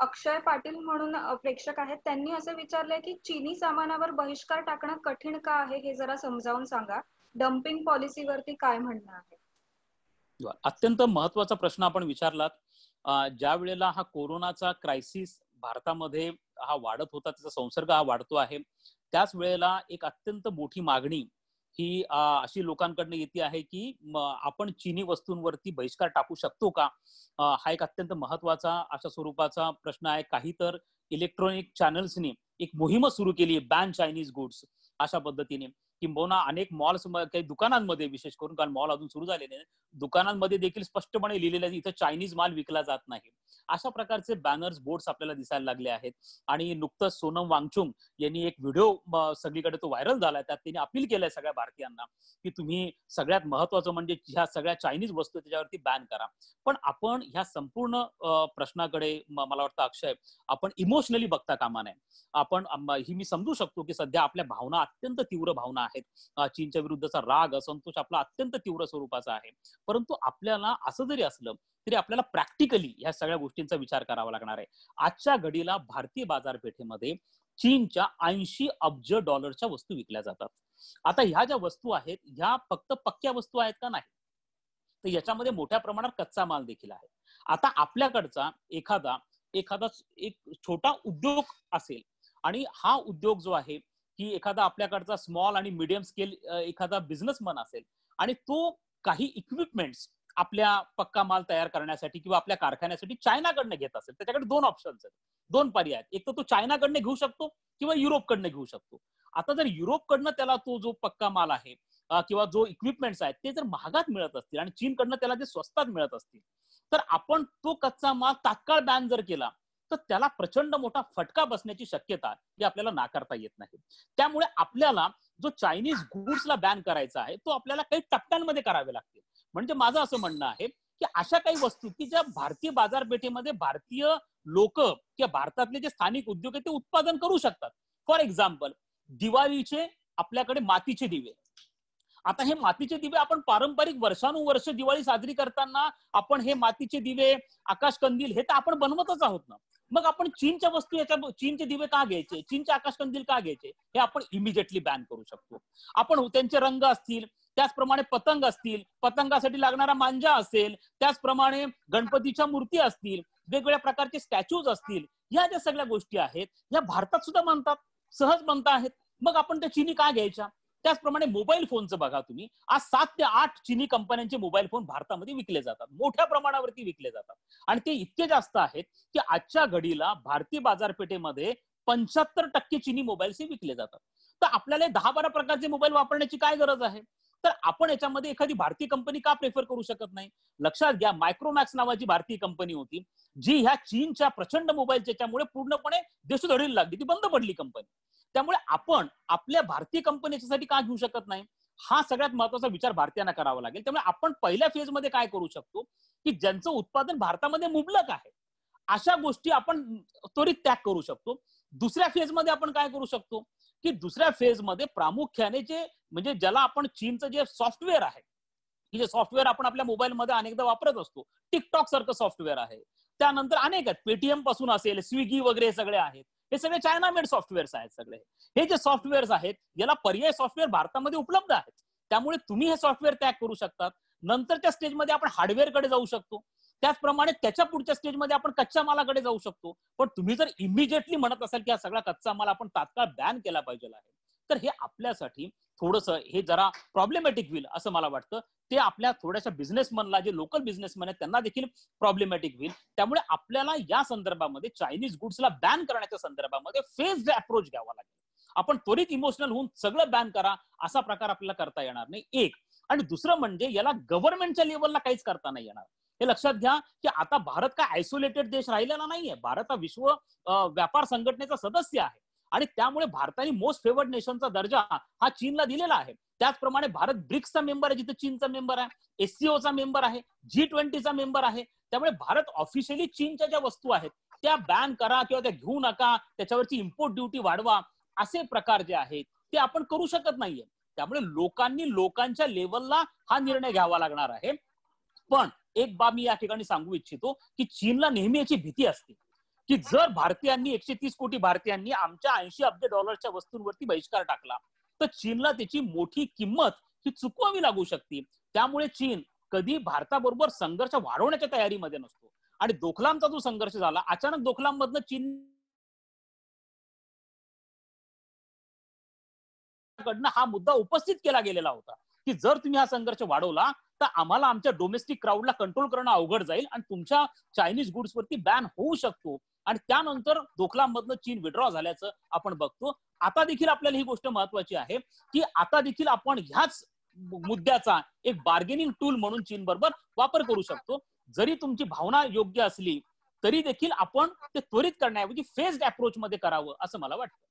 अक्षय पाटील म्हणून प्रेक्षक आहेत त्यांनी असं विचारलंय की चिनी सामानावर बहिष्कार टाकणं कठीण का आहे हे जरा समजावून सांगा डम्पिंग पॉलिसीवरती काय म्हणणं आहे अत्यंत महत्वाचा प्रश्न आपण विचारलात ज्या वेळेला हा कोरोनाचा क्रायसिस भारतामध्ये हा वाढत होता त्याचा संसर्ग हा वाढतो आहे त्याच वेळेला एक अत्यंत मोठी मागणी ही अशी लोकांकडनं येते आहे की आपण चीनी वस्तूंवरती बहिष्कार टाकू शकतो का हा एक अत्यंत महत्वाचा अशा स्वरूपाचा प्रश्न आहे काही तर इलेक्ट्रॉनिक चॅनल्सनी एक मोहीम सुरू केली बॅन चायनीज गुड्स अशा पद्धतीने किंबहुना अनेक मॉल्स काही दुकानांमध्ये विशेष करून कारण मॉल अजून सुरू झालेले नाही दुकानांमध्ये देखील स्पष्टपणे लिहिलेले आहे इथं चायनीज माल विकला जात नाही अशा प्रकारचे बॅनर्स बोर्ड आपल्याला दिसायला लागले आहेत आणि नुकतंच सोनम वांगचुंग यांनी एक व्हिडिओ सगळीकडे तो व्हायरल झाला त्यात त्यांनी अपील केलाय सगळ्या भारतीयांना की तुम्ही सगळ्यात महत्वाचं म्हणजे ह्या सगळ्या चायनीज वस्तू त्याच्यावरती बॅन करा पण आपण ह्या संपूर्ण प्रश्नाकडे मला वाटतं अक्षय आपण इमोशनली बघता कामा नये आपण ही मी समजू शकतो की सध्या आपल्या भावना अत्यंत तीव्र भावना आहेत चीनच्या विरुद्धचा राग असंतोष आपला अत्यंत तीव्र स्वरूपाचा आहे परंतु आपल्याला असं जरी असलं तरी आपल्याला प्रॅक्टिकली ह्या सगळ्या गोष्टींचा विचार करावा लागणार आहे आजच्या घडीला भारतीय बाजारपेठेमध्ये चीनच्या ऐंशी अब्ज डॉलरच्या वस्तू विकल्या जातात आता ह्या ज्या वस्तू आहेत ह्या फक्त पक्क्या वस्तू आहेत का नाही तर याच्यामध्ये मोठ्या प्रमाणात कच्चा माल देखील आहे आता आपल्याकडचा एखादा एखादा एक छोटा उद्योग असेल आणि हा उद्योग जो आहे की एखादा आपल्याकडचा स्मॉल आणि मिडियम स्केल एखादा बिझनेसमन असेल आणि तो काही इक्विपमेंट्स आपल्या पक्का माल तयार करण्यासाठी किंवा आपल्या कारखान्यासाठी चायनाकडनं घेत असेल त्याच्याकडे दोन ऑप्शन्स आहेत दोन पर्याय आहेत एक तर तो चायनाकडनं घेऊ शकतो किंवा युरोपकडनं घेऊ शकतो आता जर युरोपकडनं त्याला तो जो पक्का माल आहे किंवा जो इक्विपमेंट्स आहेत ते जर महागात मिळत असतील आणि चीनकडनं त्याला जे स्वस्तात मिळत असतील तर आपण तो कच्चा माल तात्काळ बॅन जर केला तर त्याला प्रचंड मोठा फटका बसण्याची शक्यता ही आपल्याला नाकारता येत नाही त्यामुळे आपल्याला जो चायनीज गुड्सला बॅन करायचा आहे तो आपल्याला काही टप्प्यांमध्ये करावे लागते म्हणजे माझं असं म्हणणं आहे की अशा काही वस्तू की ज्या भारतीय बाजारपेठेमध्ये भारतीय लोक किंवा भारतातले जे स्थानिक उद्योग आहेत ते उत्पादन करू शकतात फॉर एक्झाम्पल दिवाळीचे आपल्याकडे मातीचे दिवे आता हे मातीचे दिवे आपण पारंपरिक वर्षानुवर्ष दिवाळी साजरी करताना आपण हे मातीचे दिवे आकाश कंदील हे तर आपण बनवतच आहोत ना मग आपण चीनच्या वस्तू याच्या चीनचे दिवे का घ्यायचे चीनचे आकाशकंदील का घ्यायचे हे आपण इमिजिएटली बॅन करू शकतो आपण त्यांचे रंग असतील त्याचप्रमाणे पतंग असतील पतंगासाठी लागणारा मांजा असेल त्याचप्रमाणे गणपतीच्या मूर्ती असतील वेगवेगळ्या प्रकारचे स्टॅच्यूज असतील या ज्या सगळ्या गोष्टी आहेत या भारतात सुद्धा मानतात सहज म्हणतात आहेत मग आपण त्या चिनी का घ्यायच्या त्याचप्रमाणे मोबाईल फोनचं बघा तुम्ही आज सात ते आठ चिनी कंपन्यांचे मोबाईल फोन भारतामध्ये विकले जातात मोठ्या प्रमाणावरती विकले जातात आणि ते इतके जास्त आहेत की आजच्या घडीला भारतीय बाजारपेठेमध्ये पंच्याहत्तर टक्के चिनी मोबाईल्स विकले जातात तर आपल्याला दहा बारा प्रकारचे मोबाईल वापरण्याची काय गरज आहे तर आपण याच्यामध्ये एखादी भारतीय कंपनी का प्रेफर करू शकत नाही लक्षात घ्या मायक्रोमॅक्स नावाची भारतीय कंपनी होती जी ह्या चीनच्या प्रचंड मोबाईलच्यामुळे पूर्णपणे देशोधडीला लागली ती बंद पडली कंपनी त्यामुळे आपण आपल्या भारतीय कंपनीसाठी का घेऊ शकत नाही हा सगळ्यात महत्वाचा विचार भारतीयांना करावा लागेल त्यामुळे आपण पहिल्या फेजमध्ये काय करू शकतो की ज्यांचं उत्पादन भारतामध्ये मुबलक आहे अशा गोष्टी आपण त्वरित त्याग करू शकतो दुसऱ्या फेज मध्ये आपण काय करू शकतो की दुसऱ्या फेज मध्ये प्रामुख्याने जे म्हणजे ज्याला आपण चीनचं जे सॉफ्टवेअर आहे की जे सॉफ्टवेअर आपण आपल्या मोबाईलमध्ये अनेकदा वापरत असतो टिकटॉक सारखं सॉफ्टवेअर आहे त्यानंतर अनेक आहेत पेटीएम पासून असेल स्विगी वगैरे सगळे आहेत हे सगळे चायना मेड सॉफ्टवेअर्स आहेत सगळे हे जे सॉफ्टवेअर्स आहेत याला पर्याय सॉफ्टवेअर भारतामध्ये उपलब्ध आहेत त्यामुळे तुम्ही हे सॉफ्टवेअर त्याग करू शकतात नंतरच्या स्टेजमध्ये आपण हार्डवेअरकडे जाऊ शकतो त्याचप्रमाणे त्याच्या पुढच्या स्टेजमध्ये आपण कच्च्या मालाकडे जाऊ शकतो पण तुम्ही जर इमिजिएटली म्हणत असाल की हा सगळा कच्चा माल आपण तात्काळ बॅन केला पाहिजे आहे तर हे आपल्यासाठी थोडस हे जरा प्रॉब्लेमॅटिक होईल असं मला वाटतं ते आपल्या थोड्याशा बिझनेसमनला जे लोकल बिझनेसमॅन आहेत त्यांना देखील प्रॉब्लेमॅटिक होईल त्यामुळे आपल्याला या संदर्भामध्ये चायनीज गुड्सला बॅन करण्याच्या संदर्भामध्ये फेज अप्रोच घ्यावा लागेल आपण त्वरित इमोशनल होऊन सगळं बॅन करा असा प्रकार आपल्याला करता येणार नाही एक आणि दुसरं म्हणजे याला गव्हर्नमेंटच्या लेवलला काहीच करता नाही येणार हे लक्षात घ्या की आता भारत काय आयसोलेटेड देश राहिलेला नाहीये भारत हा विश्व व्यापार संघटनेचा सदस्य आहे आणि त्यामुळे भारताने मोस्ट फेवर्ड नेशनचा दर्जा हा चीनला दिलेला आहे त्याचप्रमाणे भारत ब्रिक्सचा मेंबर आहे जिथे चीनचा मेंबर आहे एससीओचा मेंबर आहे जी ट्वेंटीचा मेंबर आहे त्यामुळे भारत ऑफिशियली चीनच्या ज्या वस्तू आहेत त्या बॅन करा किंवा त्या घेऊ नका त्याच्यावरची इम्पोर्ट ड्युटी वाढवा असे प्रकार जे आहेत ते आपण करू शकत नाहीये त्यामुळे लोकांनी लोकांच्या लेवलला हा निर्णय घ्यावा लागणार आहे पण एक बाब मी या ठिकाणी सांगू इच्छितो की चीनला नेहमी याची भीती असते की जर भारतीयांनी एकशे तीस कोटी भारतीयांनी आमच्या ऐंशी अब्ज डॉलरच्या वस्तूंवरती बहिष्कार टाकला तर चीनला त्याची मोठी किंमत ही चुकवावी लागू शकते त्यामुळे चीन कधी भारताबरोबर संघर्ष वाढवण्याच्या तयारीमध्ये नसतो आणि दोखलामचा जो संघर्ष झाला अचानक दोखलाम मधनं चीन कडनं हा मुद्दा उपस्थित केला गेलेला होता की जर तुम्ही हा संघर्ष वाढवला तर आम्हाला आमच्या डोमेस्टिक क्राऊडला कंट्रोल करणं अवघड जाईल आणि तुमच्या चायनीज वरती बॅन होऊ शकतो आणि त्यानंतर मधनं चीन विड्रॉ झाल्याचं आपण बघतो आता देखील आपल्याला ही गोष्ट महत्वाची आहे की आता देखील आपण ह्याच मुद्द्याचा एक बार्गेनिंग टूल म्हणून चीन बरोबर वापर करू शकतो जरी तुमची भावना योग्य असली तरी देखील आपण ते त्वरित करण्याऐवजी फेस्ड अप्रोच मध्ये करावं असं मला वाटतं